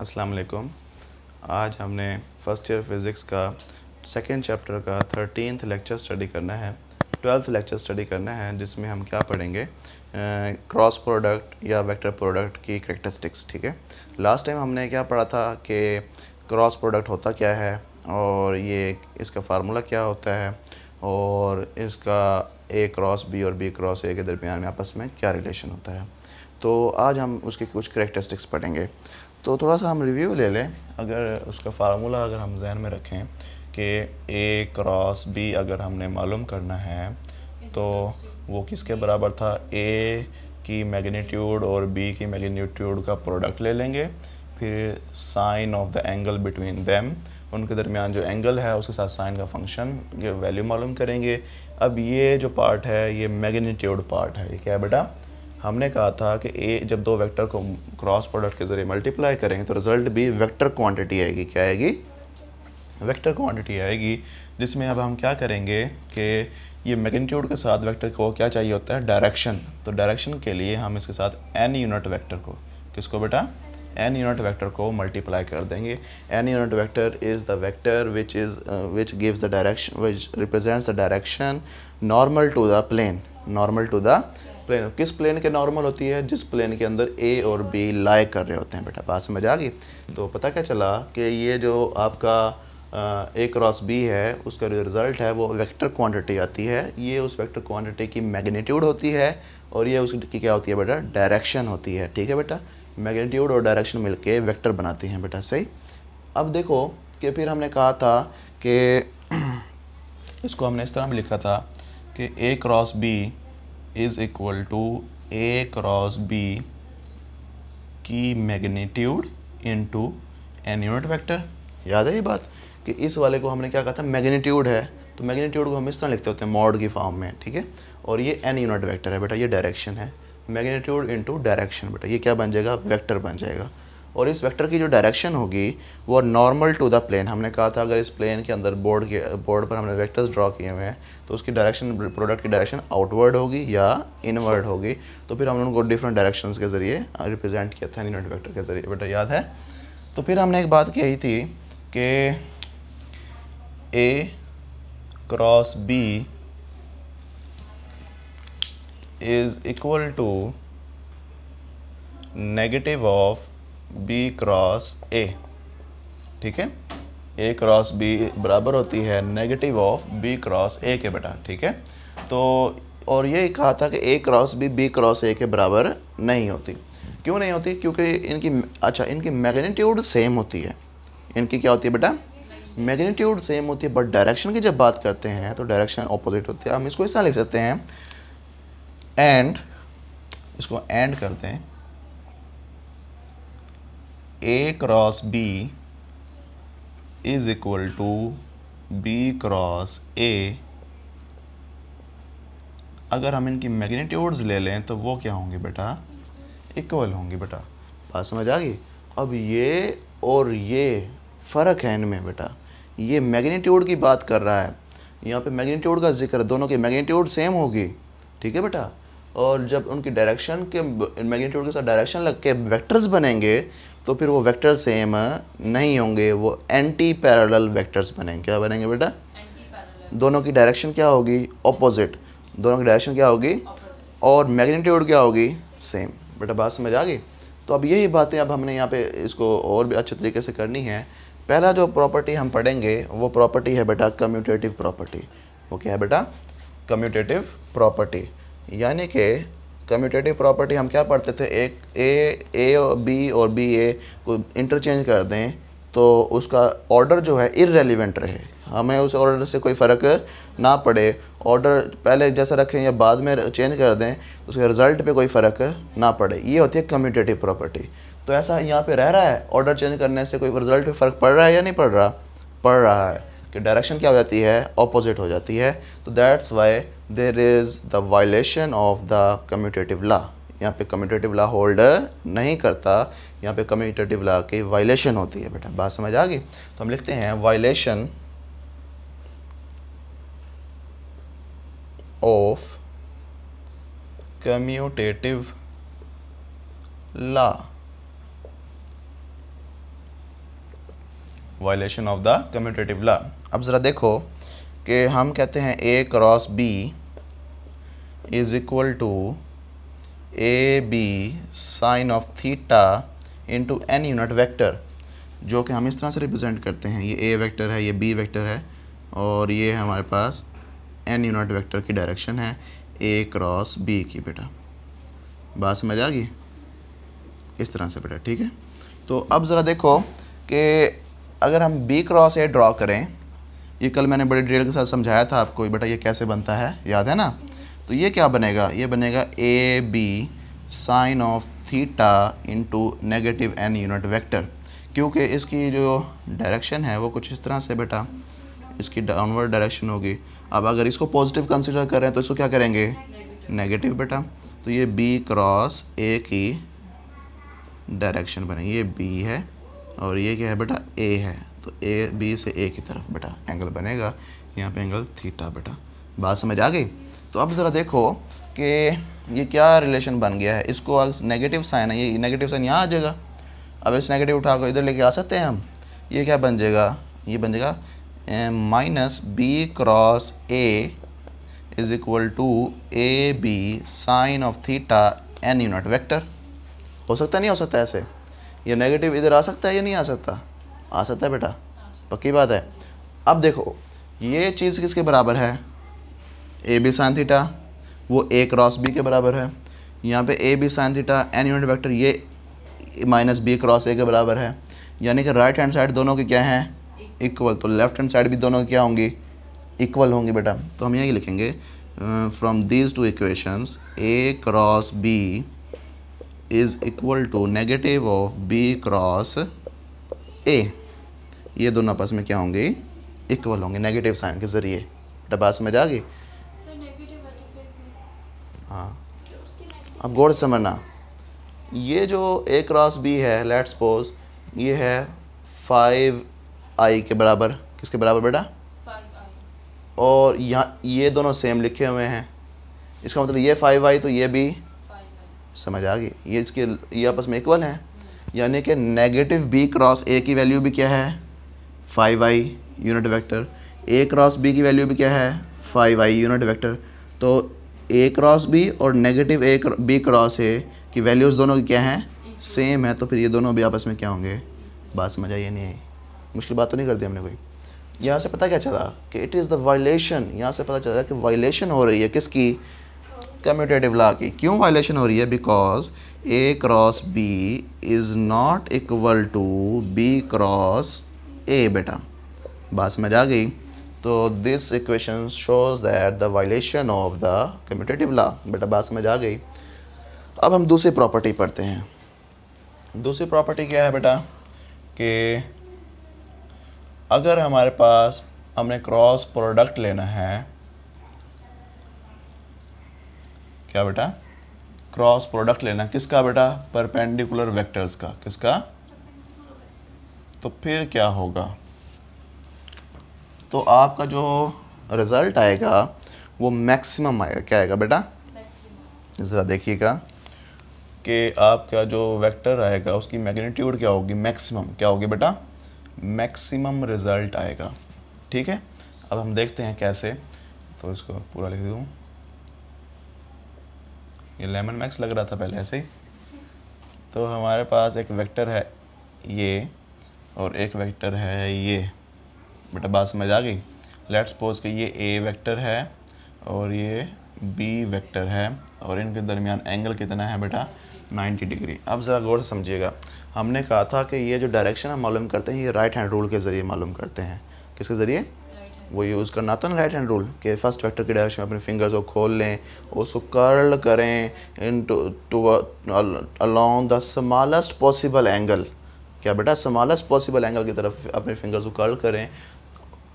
अस्सलाम वालेकुम आज हमने फ़र्स्ट ईयर फिज़िक्स का सेकेंड चैप्टर का थर्टीनथ लेक्चर स्टडी करना है ट्वेल्थ लेक्चर स्टडी करना है जिसमें हम क्या पढ़ेंगे क्रॉस प्रोडक्ट या वेक्टर प्रोडक्ट की करेक्टरिस्टिक्स ठीक है लास्ट टाइम हमने क्या पढ़ा था कि क्रॉस प्रोडक्ट होता क्या है और ये इसका फार्मूला क्या होता है और इसका ए क्रॉस बी और बी क्रॉस ए के दरमियान में आपस में क्या रिलेशन होता है तो आज हम उसके कुछ करेक्टरिस्टिक्स पढ़ेंगे तो थोड़ा सा हम रिव्यू ले लें अगर उसका फार्मूला अगर हम जहन में रखें कि ए क्रॉस बी अगर हमने मालूम करना है तो वो किसके बराबर था ए की मैग्नीट्यूड और बी की मैग्नीट्यूड का प्रोडक्ट ले लेंगे फिर sine of the angle between them उनके दरमियान जो एंगल है उसके साथ साइन का फंक्शन वैल्यू मालूम करेंगे अब ये जो पार्ट है ये मैग्नीट्यूड पार्ट है ये क्या है बेटा हमने कहा था कि ए जब दो वेक्टर को क्रॉस प्रोडक्ट के ज़रिए मल्टीप्लाई करेंगे तो रिजल्ट भी वेक्टर क्वांटिटी आएगी क्या आएगी वेक्टर क्वांटिटी आएगी जिसमें अब हम क्या करेंगे कि ये मैग्नीट्यूड के साथ वेक्टर को क्या चाहिए होता है डायरेक्शन तो डायरेक्शन के लिए हम इसके साथ एन यूनिट वैक्टर को किसको बेटा एन यूनिट वैक्टर को मल्टीप्लाई कर देंगे n unit vector is the vector which is which gives the direction which represents the direction normal to the plane normal to the plane किस plane के normal होती है जिस प्लेन के अंदर ए और बी लाए कर रहे होते हैं बेटा बात समझ आ गई तो पता क्या चला कि ये जो आपका ए क्रॉस बी है उसका जो रिज़ल्ट है वो वेक्टर क्वांटिटी आती है ये उस वेक्टर क्वांटिटी की मैग्नीट्यूड होती है और ये उसकी क्या होती है बेटा डायरेक्शन होती है ठीक है बेटा मैग्नीट्यूड और डायरेक्शन के वेक्टर बनाती हैं बेटा सही अब देखो कि फिर हमने कहा था कि इसको हमने इस तरह में लिखा था कि A cross B is equal to A cross B की magnitude into n unit vector याद है ये बात कि इस वाले को हमने क्या कहा था मैग्नीट्यूड है तो मैग्नीट्यूड को हम इस तरह लिखते होते हैं मॉड की फॉर्म में ठीक है और ये एन यूनिट वैक्टर है बेटा ये डायरेक्शन है मैग्नीट्यूड टू डायरेक्शन बेटा ये क्या बन जाएगा वैक्टर बन जाएगा और इस वेक्टर की जो डायरेक्शन होगी वो नॉर्मल टू द प्लेन हमने कहा था अगर इस प्लेन के अंदर बोर्ड के बोर्ड पर हमने वेक्टर्स ड्रॉ किए हुए हैं तो उसकी डायरेक्शन प्रोडक्ट की डायरेक्शन आउटवर्ड होगी या इनवर्ड होगी तो फिर हमने उनको डिफरेंट डायरेक्शन के ज़रिए रिप्रेजेंट uh, किया था यूनिट वैक्टर के ज़रिए बेटा याद है तो फिर हमने एक बात कही थी कि A cross B is equal to negative of B cross A ठीक है ए क्रॉस बी बराबर होती है negative of B cross A के बेटा ठीक है तो और ये कहा था कि A cross B B cross A के बराबर नहीं होती क्यों नहीं होती क्योंकि इनकी अच्छा इनकी मैग्नीट्यूड सेम होती है इनकी क्या होती है बेटा मैग्नीट्यूड सेम होती है बट डायरेक्शन की जब बात करते हैं तो डायरेक्शन ऑपोजिट होती है हम इसको इस तरह लिख सकते हैं एंड इसको एंड करते हैं A cross B is equal to B cross A अगर हम इनकी मैग्नीट्यूड्स ले लें तो वो क्या होंगे बेटा इक्वल होंगी बेटा बात समझ आ गई अब ये और ये फ़र्क है इनमें बेटा ये मैग्नीट्यूड की बात कर रहा है यहाँ पे मैग्नीट्यूड का जिक्र दोनों की मैग्नीट्यूड सेम होगी ठीक है बेटा और जब उनकी डायरेक्शन के मैग्नीट्यूड के साथ डायरेक्शन लग के वैक्टर्स बनेंगे तो फिर वो वैक्टर सेम नहीं होंगे वो एंटी पैरल वैक्टर्स बनेंगे क्या बनेंगे बेटा दोनों की डायरेक्शन क्या होगी ऑपोजिट दोनों की डायरेक्शन क्या होगी और मैग्नीट्यूड क्या होगी सेम बेटा बात समझ आ गई तो अब यही बातें अब हमने यहाँ पे इसको और भी अच्छे तरीके से करनी है पहला जो प्रॉपर्टी हम पढ़ेंगे वो प्रॉपर्टी है बेटा कम्यूटेटिव प्रॉपर्टी वो क्या है बेटा कम्यूटेटिव प्रॉपर्टी यानी कि कम्यूटेटिव प्रॉपर्टी हम क्या पढ़ते थे एक ए ए और बी और बी ए को इंटरचेंज कर दें तो उसका ऑर्डर जो है इरेलीवेंट रहे हमें उस ऑर्डर से कोई फ़र्क ना पड़े ऑर्डर पहले जैसा रखें या बाद में चेंज कर दें उसके रिज़ल्ट पे कोई फ़र्क ना पड़े ये होती है कम्यूटेटिव प्रॉपर्टी तो ऐसा यहाँ पे रह रहा है ऑर्डर चेंज करने से कोई रिज़ल्ट पे फ़र्क पड़ रहा है या नहीं पड़ रहा पड़ रहा है कि डायरेक्शन क्या हो जाती है ऑपोजिट हो जाती है तो that's why there is the violation of the commutative law यहाँ पे कम्यूटेटिव लॉ होल्ड नहीं करता यहाँ पे कम्यूटेटिव लॉ की वायलेशन होती है बेटा बात समझ आ गई तो हम लिखते हैं violation of commutative law violation of the commutative law अब ज़रा देखो कि हम कहते हैं A cross B is equal to A B sine of theta into n unit vector जो कि हम इस तरह से रिप्रजेंट करते हैं ये ए वैक्टर है ये बी वैक्टर है और ये हमारे पास एन यूनिट वैक्टर की डायरेक्शन है ए क्रॉस बी की बेटा बात समझ आ गई इस तरह से बेटा ठीक है तो अब ज़रा देखो कि अगर हम बी क्रॉस ए ड्रॉ करें ये कल मैंने बड़े डिटेल के साथ समझाया था आपको बेटा ये कैसे बनता है याद है ना तो ये क्या बनेगा ये बनेगा A B sine of theta into negative n unit vector क्योंकि इसकी जो डायरेक्शन है वो कुछ इस तरह से बेटा इसकी डाउनवर्ड डायरेक्शन होगी अब अगर इसको पॉजिटिव कंसिडर करें तो इसको क्या करेंगे नेगेटिव बेटा तो ये बी क्रॉस ए की डायरेक्शन बनेगी ये बी है और ये क्या है बेटा ए है तो ए बी से ए की तरफ बेटा एंगल बनेगा यहाँ पे एंगल थीटा बेटा बात समझ आ गई तो अब ज़रा देखो कि ये क्या रिलेशन बन गया है इसको नेगेटिव साइन है ये नेगेटिव साइन यहाँ आ जाएगा अब इस नेगेटिव उठा कर इधर लेके आ सकते हैं हम ये क्या बन जाएगा ये बन जाएगा minus B cross A is equal to A B sine of theta n unit vector हो सकता नहीं हो सकता ऐसे ये नेगेटिव इधर आ सकता है या नहीं आ सकता आ सकता है बेटा पक्की बात है अब देखो ये चीज़ किसके बराबर है ए बी साइन थीटा वो ए क्रॉस बी के बराबर है यहाँ पे A B sine theta n unit vector ये माइनस बी क्रॉस ए के बराबर है यानी कि राइट हैंड साइड दोनों के क्या हैं इक्वल तो लेफ्ट हैंड साइड भी दोनों क्या होंगी इक्वल होंगी बेटा तो हम यही लिखेंगे from these two equations A cross B is equal to negative of B cross A ये दोनों आपस में क्या होंगे इक्वल होंगे नेगेटिव साइन के ज़रिए बेटा पास में आ हाँ अब गौर समझना ये जो ए क्रॉस बी है लेट्स सपोज ये है फाइव आई के बराबर किसके बराबर बेटा और यहाँ ये दोनों सेम लिखे हुए हैं इसका मतलब ये फाइव आई तो ये भी समझ आ गई ये इसके ये आपस में इक्वल हैं यानी कि नेगेटिव बी क्रॉस ए की वैल्यू भी क्या है five I unit vector A cross B की वैल्यू भी क्या है फाइव आई यूनिट वैक्टर तो ए क्रॉस बी और negative A B cross A की वैल्यूज़ दोनों क्या हैं सेम है तो फिर ये दोनों भी आपस में क्या होंगे बात समझ आई नहीं आई मुश्किल बात तो नहीं कर दी हमने कोई यहाँ से पता क्या चला कि इट इज़ द वायलेशन यहाँ से पता चला कि वायलेशन हो रही है किसकी कम्यूटेटिव लॉ की क्यों वायलेशन हो रही है because A cross B is not equal to B cross A बेटा बात समझ आ गई तो this equation shows that the violation of the commutative law बेटा बात समझ आ गई अब हम दूसरी प्रॉपर्टी पढ़ते हैं दूसरी प्रॉपर्टी क्या है बेटा कि अगर हमारे पास हमने क्रॉस प्रोडक्ट लेना है क्या बेटा क्रॉस प्रोडक्ट लेना किसका बेटा परपेंडिकुलर वेक्टर्स का किसका तो फिर क्या होगा तो आपका जो रिज़ल्ट आएगा वो मैक्सिमम आएगा क्या आएगा बेटा ज़रा देखिएगा कि आपका जो वेक्टर आएगा उसकी मैग्नीट्यूड क्या होगी मैक्सिमम क्या होगी बेटा मैक्सिमम रिज़ल्ट आएगा ठीक है अब हम देखते हैं कैसे तो इसको पूरा लिख दूँ ये लेमन मैक्स लग रहा था पहले ऐसे ही तो हमारे पास एक वेक्टर है ये और एक वेक्टर है ये बेटा बात समझ आ गई लेट्स सपोज कि ये ए वेक्टर है और ये बी वेक्टर है और इनके दरमियान एंगल कितना है बेटा 90 डिग्री अब ज़रा गौर से समझिएगा हमने कहा था कि ये जो डायरेक्शन हम मालूम करते हैं ये राइट हैंड रूल के ज़रिए मालूम करते हैं किसके ज़रिए वो यूज़ करना था ना राइट हैंड रूल के फर्स्ट वेक्टर की डायरेक्शन में अपने फिंगर्स को खोल लें उसको कर्ल करें into along the smallest possible angle क्या बेटा स्मॉलेस्ट पॉसिबल एंगल की तरफ अपने फिंगर्स को कर्ल करें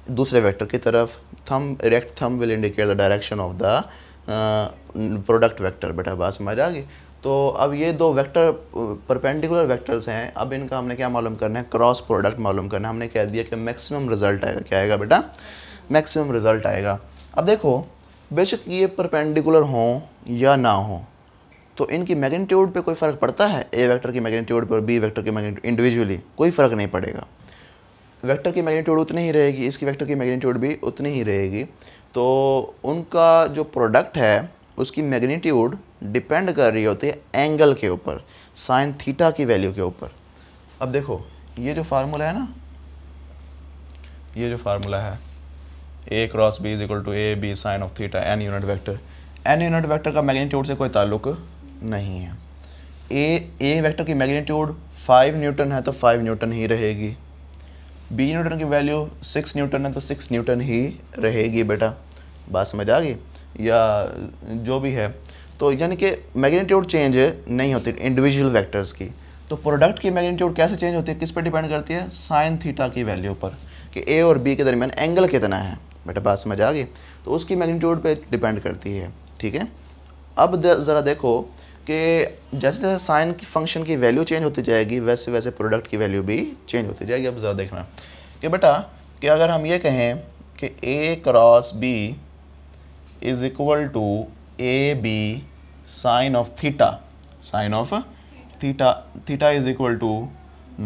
दूसरे वेक्टर की तरफ thumb erect thumb will indicate the direction of the product vector बेटा बात समझ आ गई तो अब ये दो वेक्टर परपेंडिकुलर वेक्टर्स हैं अब इनका हमने क्या मालूम करना है क्रॉस प्रोडक्ट मालूम करना है हमने कह दिया कि मैक्सिमम रिजल्ट आएगा क्या आएगा बेटा मैक्सिमम रिजल्ट आएगा अब देखो बेशक ये परपेंडिकुलर हों या ना हों तो इनकी मैग्नीट्यूड पे कोई फ़र्क पड़ता है ए वेक्टर की मैग्नीट्यूड पे और बी वेक्टर की मैग्नीट्यूड इंडिविजुअली कोई फ़र्क नहीं पड़ेगा वेक्टर की मैग्नीट्यूड उतनी ही रहेगी इसकी वेक्टर की मैग्नीट्यूड भी उतनी ही रहेगी तो उनका जो प्रोडक्ट है उसकी मैग्नीट्यूड डिपेंड कर रही होती है एंगल के ऊपर साइन थीटा की वैल्यू के ऊपर अब देखो ये जो फार्मूला है ना ये जो फार्मूला है A cross B is equal to A B sine of theta n unit vector n unit vector का मैग्नीट्यूड से कोई ताल्लुक नहीं है ए ए वैक्टर की मैग्नीट्यूड फाइव न्यूटन है तो फाइव न्यूटन ही रहेगी बी न्यूटन की वैल्यू सिक्स न्यूटन है तो सिक्स न्यूटन ही रहेगी बेटा बात समझ आ गई या जो भी है तो यानी कि मैग्नीट्यूड चेंज नहीं होती इंडिविजुअल वेक्टर्स की तो प्रोडक्ट की मैग्नीट्यूड कैसे चेंज होती है किस पर डिपेंड करती है साइन थीटा की वैल्यू पर कि ए और बी के दरमियान एंगल कितना है बेटा बात समझ आ गई तो उसकी मैग्नीट्यूड पे डिपेंड करती है ठीक है अब ज़रा देखो कि जैसे जैसे साइन की फंक्शन की वैल्यू चेंज होती जाएगी वैसे वैसे प्रोडक्ट की वैल्यू भी चेंज होती जाएगी अब ज़रा देखना कि बेटा कि अगर हम ये कहें कि A cross B is equal to A B sine of theta sine of theta theta is equal to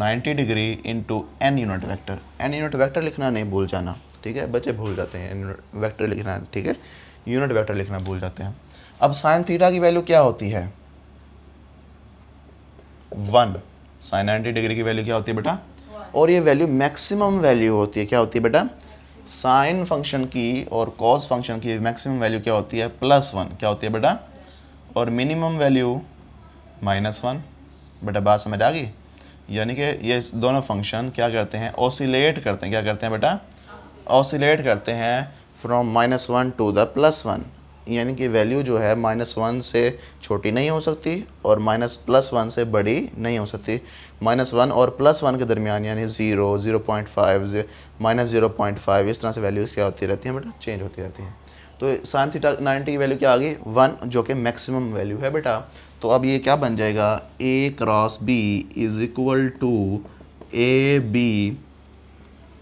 90 degree into n unit vector n unit vector लिखना नहीं भूल जाना ठीक है बच्चे भूल जाते हैं एन वैक्टर लिखना ठीक है यूनिट वैक्टर लिखना भूल जाते हैं अब साइन थीटा की वैल्यू क्या होती है वन साइन नाइन्टी डिग्री की वैल्यू क्या होती है बेटा और ये वैल्यू मैक्सिमम वैल्यू होती है क्या होती है बेटा साइन फंक्शन की और कॉज फंक्शन की मैक्सिमम वैल्यू क्या होती है प्लस वन क्या होती है बेटा और मिनिमम वैल्यू माइनस वन बेटा बात समझ आ गई यानी कि ये दोनों फंक्शन क्या करते हैं ओसिलेट करते हैं क्या करते हैं बेटा ओसिलेट करते हैं from minus one to the plus one यानी कि वैल्यू जो है माइनस वन से छोटी नहीं हो सकती और माइनस प्लस वन से बड़ी नहीं हो सकती माइनस वन और प्लस वन के दरमियान यानी zero zero point five minus zero point five इस तरह से वैल्यूज़ क्या होती रहती हैं बेटा चेंज होती रहती हैं तो साइन थीटा नाइन्टी की वैल्यू क्या आ गई वन जो कि मैक्सिमम वैल्यू है बेटा तो अब ये क्या बन जाएगा A cross B is equal to A B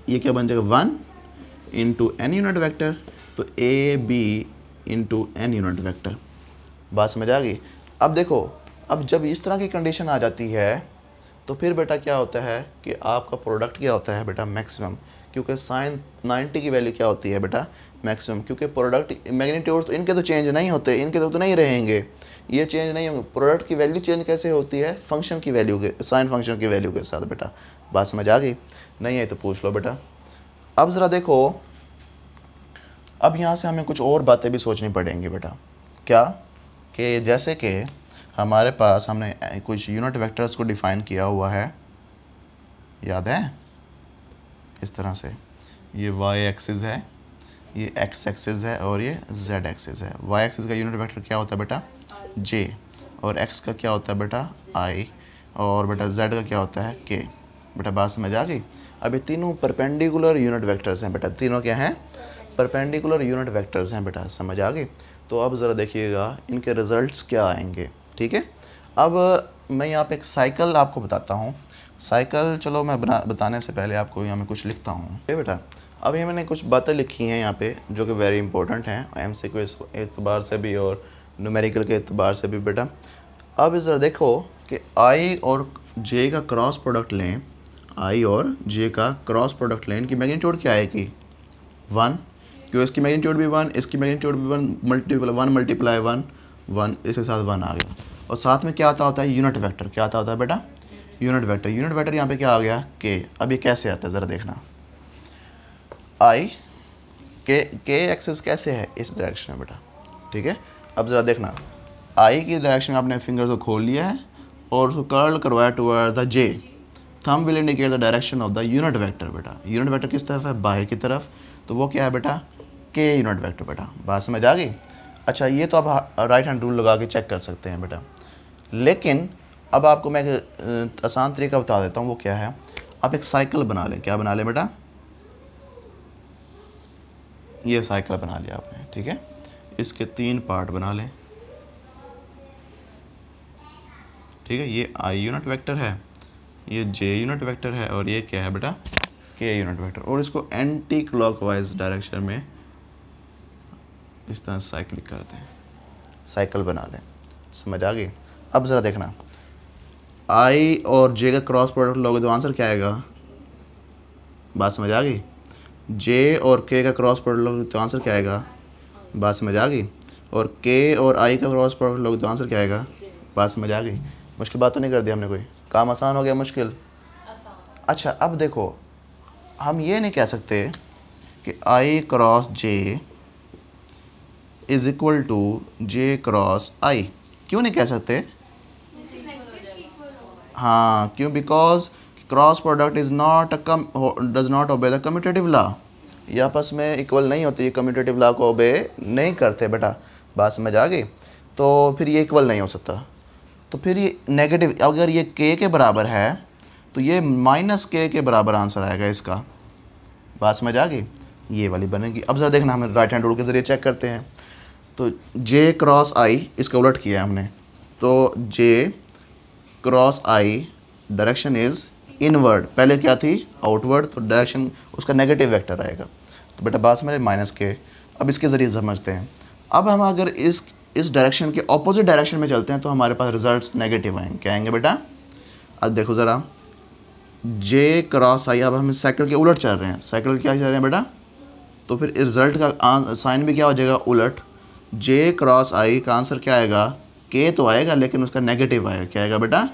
ये क्या बन जाएगा one into n unit vector तो A B into n unit vector बात समझ आ गई अब देखो अब जब इस तरह की कंडीशन आ जाती है तो फिर बेटा क्या होता है कि आपका प्रोडक्ट क्या होता है बेटा मैक्सिमम क्योंकि साइन 90 की वैल्यू क्या होती है बेटा मैक्सिमम क्योंकि प्रोडक्ट मैग्नीट्यूड तो इनके तो चेंज नहीं होते इनके तो नहीं रहेंगे ये चेंज नहीं होंगे प्रोडक्ट की वैल्यू चेंज कैसे होती है फंक्शन की वैल्यू के साइन फंक्शन की वैल्यू के साथ बेटा बात समझ आ गई नहीं आई तो पूछ लो बेटा अब ज़रा देखो अब यहाँ से हमें कुछ और बातें भी सोचनी पड़ेंगी बेटा क्या कि जैसे कि हमारे पास हमने कुछ यूनिट वेक्टर्स को डिफ़ाइन किया हुआ है याद है इस तरह से ये वाई एक्सिस है ये एक्स एक्सिस है और ये जेड एक्सिस है वाई एक्सिस का यूनिट वेक्टर क्या होता है बेटा जे और एक्स का क्या होता है बेटा आई और बेटा जेड का क्या होता है के बेटा बात समझ आ गई अभी तीनों परपेंडिकुलर यूनिट वेक्टर्स हैं बेटा तीनों क्या हैं परपेंडिकुलर यूनिट वेक्टर्स हैं बेटा समझ आ गए तो अब ज़रा देखिएगा इनके रिज़ल्ट क्या आएंगे ठीक है अब मैं यहाँ पे एक साइकिल आपको बताता हूँ साइकिल चलो मैं बना बताने से पहले आपको यहाँ में कुछ लिखता हूँ ठीक बेटा अब ये मैंने कुछ बातें लिखी हैं यहाँ पे जो कि वेरी इंपॉर्टेंट हैं एम सी एतबार से भी और नूमेरिकल के एतबार से भी बेटा अब ज़रा देखो कि आई और जे का क्रॉस प्रोडक्ट लें आई और जे का क्रॉस प्रोडक्ट लें इनकी मैग्नीट्यूड क्या आएगी वन क्यों इसकी मैग्नीट्यूड भी वन इसकी मैग्नीट्यूड भी one multiply one multiply one one इसके साथ वन आ गया और साथ में क्या आता होता है यूनिट वैक्टर क्या आता होता है बेटा यूनिट वैक्टर यूनिट वैक्टर यहाँ पे क्या आ गया के अब ये कैसे आता है ज़रा देखना आई के के एक्सेस कैसे है इस डायरेक्शन में बेटा ठीक है अब ज़रा देखना आई की डायरेक्शन में आपने फिंगर को खोल लिया है और उसको कर्ल करवाया toward the J thumb will indicate the direction of the unit vector बेटा यूनिट वेक्टर किस तरफ है बाहर की तरफ तो वो क्या है बेटा के यूनिट वेक्टर बेटा बात समझ आ गई अच्छा ये तो आप राइट हैंड रूल लगा के चेक कर सकते हैं बेटा लेकिन अब आपको मैं एक आसान तरीका बता देता हूँ वो क्या है आप एक साइकिल बना लें क्या बना लें बेटा ये साइकिल बना लिया आपने ठीक है इसके तीन पार्ट बना लें ठीक है ये आई यूनिट वेक्टर है ये जे यूनिट वेक्टर है और ये क्या है बेटा के यूनिट वेक्टर और इसको एंटी क्लॉकवाइज डायरेक्शन में इस तरह साइकिल कर दें साइकिल बना लें समझ आ गई अब ज़रा देखना आई और जे का क्रॉस प्रोडक्ट लोगे तो आंसर क्या आएगा बात समझ आ गई जे और के का क्रॉस प्रोडक्ट लोगे तो आंसर क्या आएगा बात समझ आ गई और के और आई का क्रॉस प्रोडक्ट लोगे तो आंसर क्या आएगा बात समझ आ गई मुश्किल बात तो नहीं कर दी हमने कोई काम आसान हो गया मुश्किल अच्छा अब देखो हम ये नहीं कह सकते कि I cross J is equal to J cross I क्यों नहीं कह सकते हाँ क्यों because cross product is not a com does not obey the commutative law ये आपस में इक्वल नहीं होती कम्यूटेटिव लॉ को ओबे नहीं करते बेटा बात समझ आ गई तो फिर ये इक्वल नहीं हो सकता तो फिर ये नेगेटिव अगर ये के के बराबर है तो ये माइनस के के बराबर आंसर आएगा इसका बात समझ आ गई ये वाली बनेगी अब ज़रा देखना हम राइट हैंड रूल के ज़रिए चेक करते हैं तो जे क्रॉस आई इसका उलट किया हमने तो J cross I direction is inward पहले क्या थी आउटवर्ड तो डायरेक्शन उसका नेगेटिव वेक्टर आएगा तो बेटा बात समझ माइनस के अब इसके ज़रिए समझते हैं अब हम अगर इस इस डायरेक्शन के ऑपोजिट डायरेक्शन में चलते हैं तो हमारे पास रिजल्ट्स नेगेटिव आएंगे क्या आएंगे बेटा अब देखो ज़रा जे क्रॉस आई अब हम इस साइकिल के उलट चल रहे हैं साइकिल क्या चल रहे हैं बेटा तो फिर रिजल्ट का साइन भी क्या हो जाएगा उलट जे क्रॉस आई का आंसर क्या आएगा के तो आएगा लेकिन उसका नेगेटिव आएगा क्या आएगा बेटा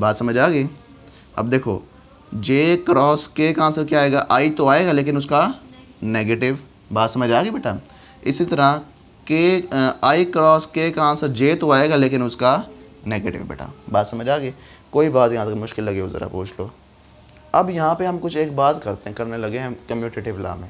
बात समझ आ गई अब देखो जे क्रॉस के का आंसर क्या आएगा आई तो आएगा लेकिन उसका नेगेटिव बात समझ आ गई बेटा इसी तरह के आई क्रॉस के का आंसर जे तो आएगा लेकिन उसका नेगेटिव बेटा बात समझ आ गई कोई बात यहाँ तक मुश्किल लगी हो ज़रा पूछ लो अब यहाँ पे हम कुछ एक बात करते हैं करने लगे हैं कम्यूटेटिव ला में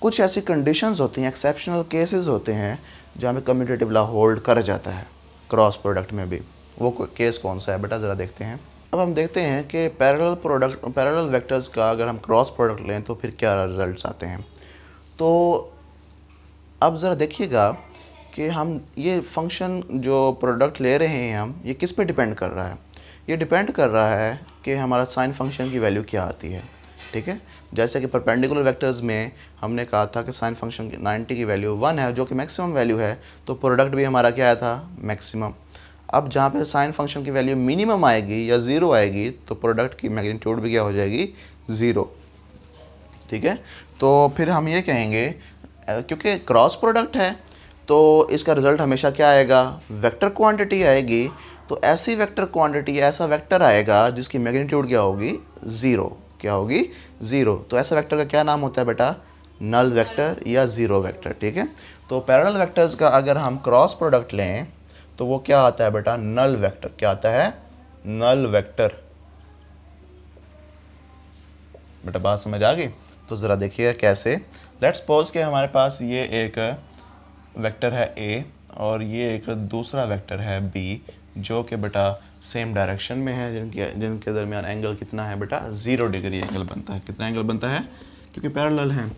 कुछ ऐसी कंडीशंस होती हैं एक्सेप्शनल केसेस होते हैं जहाँ पे कम्यूटेटिव लॉ होल्ड कर जाता है क्रॉस प्रोडक्ट में भी वो केस कौन सा है बेटा ज़रा देखते हैं अब हम देखते हैं कि पैरल प्रोडक्ट पैरल वेक्टर्स का अगर हम क्रॉस प्रोडक्ट लें तो फिर क्या रिजल्ट आते हैं तो अब ज़रा देखिएगा कि हम ये फंक्शन जो प्रोडक्ट ले रहे हैं हम ये किस पे डिपेंड कर रहा है ये डिपेंड कर रहा है कि हमारा साइन फंक्शन की वैल्यू क्या आती है ठीक है जैसे कि परपेंडिकुलर वेक्टर्स में हमने कहा था कि साइन फंक्शन 90 की वैल्यू वन है जो कि मैक्सिमम वैल्यू है तो प्रोडक्ट भी हमारा क्या आया था मैक्सिमम अब जहाँ पे साइन फंक्शन की वैल्यू मिनिमम आएगी या ज़ीरो आएगी तो प्रोडक्ट की मैग्नीट्यूड भी क्या हो जाएगी ज़ीरो ठीक है तो फिर हम ये कहेंगे क्योंकि क्रॉस प्रोडक्ट है तो इसका रिज़ल्ट हमेशा क्या आएगा वैक्टर क्वान्टिटी आएगी तो ऐसी वैक्टर क्वान्टिटी ऐसा वैक्टर आएगा जिसकी मैग्नीट्यूड क्या होगी ज़ीरो क्या होगी ज़ीरो तो ऐसे वेक्टर का क्या नाम होता है बेटा नल वेक्टर या ज़ीरो वेक्टर ठीक है तो पैरल वेक्टर्स का अगर हम क्रॉस प्रोडक्ट लें तो वो क्या आता है बेटा नल वेक्टर क्या आता है नल वेक्टर बेटा बात समझ आ गई तो ज़रा देखिए कैसे लेट्स सपोज के हमारे पास ये एक वेक्टर है ए और ये एक दूसरा वेक्टर है बी जो कि बेटा सेम डायरेक्शन में है जिनके जिनके दरमियान एंगल कितना है बेटा ज़ीरो डिग्री एंगल बनता है कितना एंगल बनता है क्योंकि पैरेलल हैं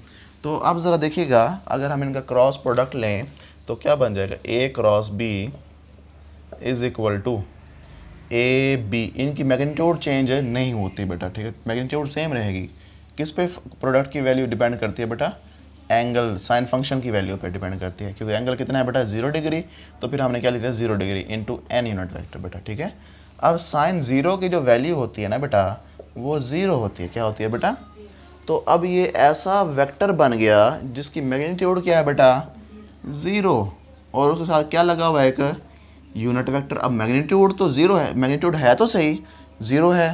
तो आप ज़रा देखिएगा अगर हम इनका क्रॉस प्रोडक्ट लें तो क्या बन जाएगा A cross B is equal to A B इनकी मैग्नीट्यूड चेंज नहीं होती बेटा ठीक है मैग्नीट्यूड सेम रहेगी किस पे प्रोडक्ट की वैल्यू डिपेंड करती है बेटा एंगल साइन फंक्शन की वैल्यू पर डिपेंड करती है क्योंकि एंगल कितना है बेटा जीरो डिग्री तो फिर हमने क्या लिखा है zero degree into n unit vector बेटा ठीक है अब साइन ज़ीरो की जो वैल्यू होती है ना बेटा वो ज़ीरो होती है क्या होती है बेटा तो अब ये ऐसा वैक्टर बन गया जिसकी मैग्नीट्यूड क्या है बेटा ज़ीरो और उसके साथ क्या लगा हुआ है एक यूनिट वैक्टर अब मैग्नीट्यूड तो ज़ीरो है मैग्नीट्यूड है तो सही ज़ीरो है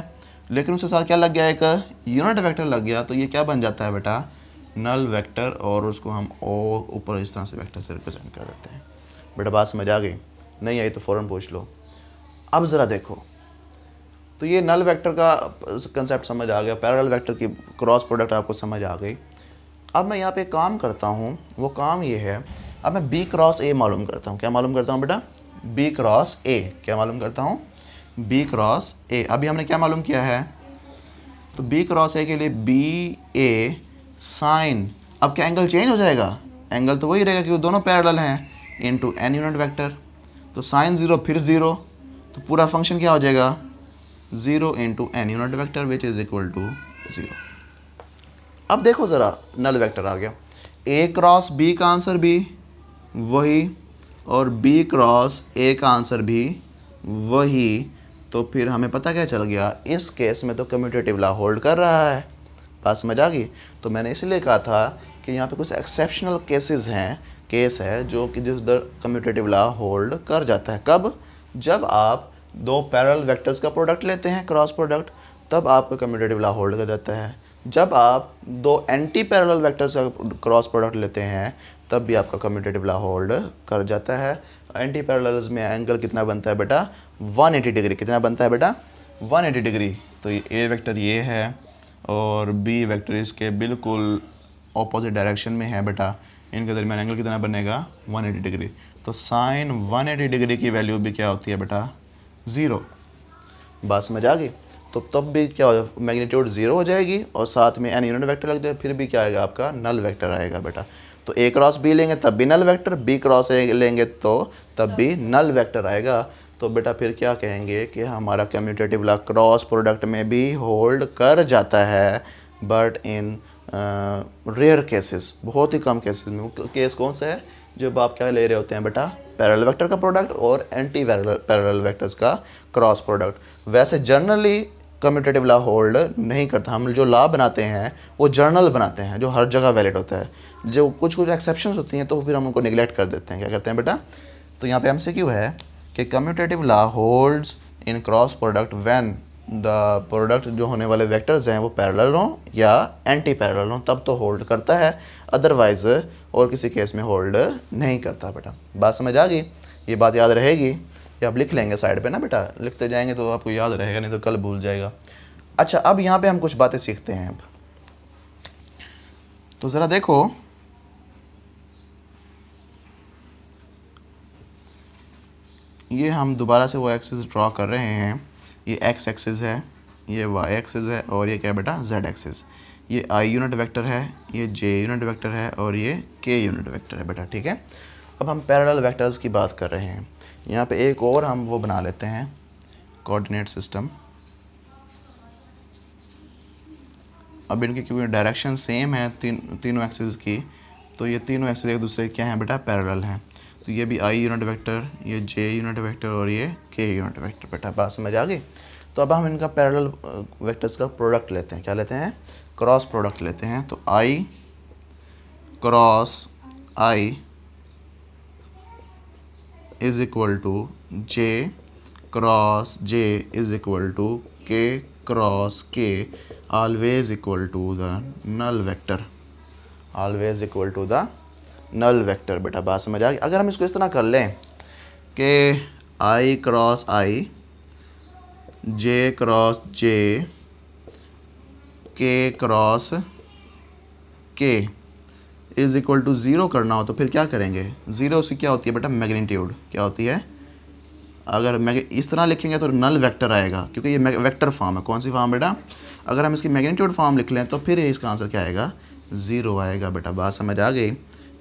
लेकिन उसके साथ क्या लग गया एक यूनिट वैक्टर लग गया तो ये क्या बन जाता है बेटा नल वेक्टर और उसको हम ओ ऊपर इस तरह से वेक्टर से रिप्रेजेंट कर देते हैं बेटा बात समझ आ गई नहीं आई तो फ़ौर पूछ लो अब ज़रा देखो तो ये नल वेक्टर का कंसेप्ट समझ आ गया पैरल वेक्टर की क्रॉस प्रोडक्ट आपको समझ आ गई अब मैं यहाँ पे काम करता हूँ वो काम ये है अब मैं बी क्रॉस ए मालूम करता हूँ क्या मालूम करता हूँ बेटा बी क्रॉस ए क्या मालूम करता हूँ बी क्रॉस ए अभी हमने क्या मालूम किया है तो बी क्रॉस ए के लिए बी ए साइन अब क्या एंगल चेंज हो जाएगा एंगल तो वही रहेगा क्योंकि दोनों पैरेलल हैं into n unit vector तो साइन ज़ीरो फिर ज़ीरो तो पूरा फंक्शन क्या हो जाएगा zero into n unit vector which is equal to zero अब देखो ज़रा नल वैक्टर आ गया ए क्रॉस बी का आंसर भी वही और बी क्रॉस ए का आंसर भी वही तो फिर हमें पता क्या चल गया इस केस में तो कम्यूटेटिव ला होल्ड कर रहा है बात समझ आ गई तो मैंने इसलिए कहा था कि यहाँ पे कुछ एक्सेप्शनल केसेस हैं केस है जो कि जिस दर कम्यूटेटिव लॉ होल्ड कर जाता है कब जब आप दो पैरल वेक्टर्स का प्रोडक्ट लेते हैं क्रॉस प्रोडक्ट तब आपका कम्यूटेटिव लॉ होल्ड कर जाता है जब आप दो एंटी पैरल वैक्टर्स का क्रॉस प्रोडक्ट लेते हैं तब भी आपका कम्यूटेटिव लॉ होल्ड कर जाता है एंटी पैरल्स में एंगल कितना बनता है बेटा 180 डिग्री कितना बनता है बेटा 180 डिग्री तो ये ए वेक्टर ये है और बी वेक्टर इसके बिल्कुल अपोजिट डायरेक्शन में है बेटा इनके दरमियान एंगल कितना बनेगा 180 डिग्री तो साइन 180 डिग्री की वैल्यू भी क्या होती है बेटा ज़ीरो बात समझ आ गई तो तब भी क्या हो जाए मैग्नीट्यूड ज़ीरो हो जाएगी और साथ में एन यूनिट वैक्टर लग जाए फिर भी क्या आएगा आपका नल वैक्टर आएगा बेटा तो ए क्रॉस बी लेंगे तब भी नल वैक्टर बी क्रॉस लेंगे तो तब भी नल वैक्टर आएगा तो बेटा फिर क्या कहेंगे कि हमारा कम्यूटेटिव ला क्रॉस प्रोडक्ट में भी होल्ड कर जाता है बट इन रेयर केसेस बहुत ही कम केसेस में केस तो कौन सा है जब आप क्या ले रहे होते हैं बेटा पैरल वेक्टर का प्रोडक्ट और एंटी पैरल वेक्टर्स का क्रॉस प्रोडक्ट वैसे जनरली कम्यूटेटिव ला होल्ड नहीं करता हम जो ला बनाते हैं वो जर्नल बनाते हैं जो हर जगह वैलिड होता है जो कुछ कुछ एक्सेप्शन होती हैं तो फिर हम उनको निगलेक्ट कर देते हैं क्या करते हैं बेटा तो यहाँ पे एम है कि commutative law holds in cross product when the product जो होने वाले वेक्टर्स हैं वो पैरेलल हों या एंटी पैरेलल हों तब तो होल्ड करता है अदरवाइज और किसी केस में होल्ड नहीं करता बेटा बात समझ आ गई ये बात याद रहेगी ये आप लिख लेंगे साइड पे ना बेटा लिखते जाएंगे तो आपको याद रहेगा नहीं तो कल भूल जाएगा अच्छा अब यहाँ पे हम कुछ बातें सीखते हैं अब तो ज़रा देखो ये हम दोबारा से वो एक्सेस ड्रा कर रहे हैं ये एक्स एक्सेस है ये वाई एक्सेस है और ये क्या बेटा जेड एक्सेस ये आई यूनिट वेक्टर है ये जे यूनिट वेक्टर है और ये के यूनिट वेक्टर है बेटा ठीक है अब हम पैरेलल वेक्टर्स की बात कर रहे हैं यहाँ पे एक और हम वो बना लेते हैं कोऑर्डिनेट सिस्टम अब इनकी क्योंकि डायरेक्शन सेम है तीन तीनों एक्सेस की तो ये तीनों एक्सेस एक दूसरे क्या हैं बेटा पैरेलल हैं तो ये भी आई यूनिट वैक्टर ये जे यूनिट वैक्टर और ये के यूनिट वैक्टर बेटा बात समझ आ गई तो अब हम इनका पैरल वैक्टर्स uh, का प्रोडक्ट लेते हैं क्या लेते हैं क्रॉस प्रोडक्ट लेते हैं तो I cross I is equal to J cross J is equal to K cross K always equal to the null vector always equal to the null vector बेटा बात समझ आ गई अगर हम इसको इस तरह कर लें कि I cross I J cross जे के क्रॉस के इज़ इक्वल टू ज़ीरो करना हो तो फिर क्या करेंगे ज़ीरो से क्या होती है बेटा मैग्नीट्यूड क्या होती है अगर मैग इस तरह लिखेंगे तो नल वेक्टर आएगा क्योंकि ये वेक्टर फॉर्म है कौन सी फॉर्म बेटा अगर हम इसकी मैग्नीट्यूड फॉर्म लिख लें तो फिर इसका आंसर क्या आएगा ज़ीरो आएगा बेटा बात समझ आ गई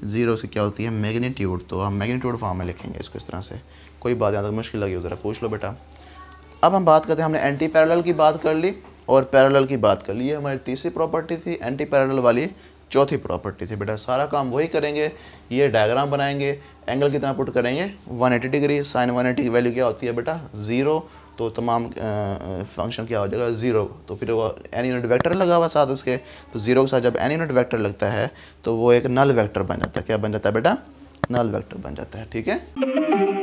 ज़ीरो से क्या होती है मैग्नीट्यूड तो हम मैग्नीट्यूड फॉर्म में लिखेंगे इसको इस तरह से कोई बात यहाँ तक मुश्किल लगी हो ज़रा पूछ लो बेटा अब हम बात करते हैं हमने एंटी पैरेलल की बात कर ली और पैरेलल की बात कर ली ये हमारी तीसरी प्रॉपर्टी थी एंटी पैरेलल वाली चौथी प्रॉपर्टी थी बेटा सारा काम वही करेंगे ये डायग्राम बनाएंगे एंगल कितना पुट करेंगे 180 डिग्री साइन 180 की वैल्यू क्या होती है बेटा ज़ीरो तो तमाम फंक्शन क्या हो जाएगा ज़ीरो तो फिर वो एन यूनिट वैक्टर लगा हुआ साथ उसके तो ज़ीरो के साथ जब एन यूनिट वैक्टर लगता है तो वो एक नल वैक्टर बन जाता है क्या बन जाता है बेटा नल वैक्टर बन जाता है ठीक है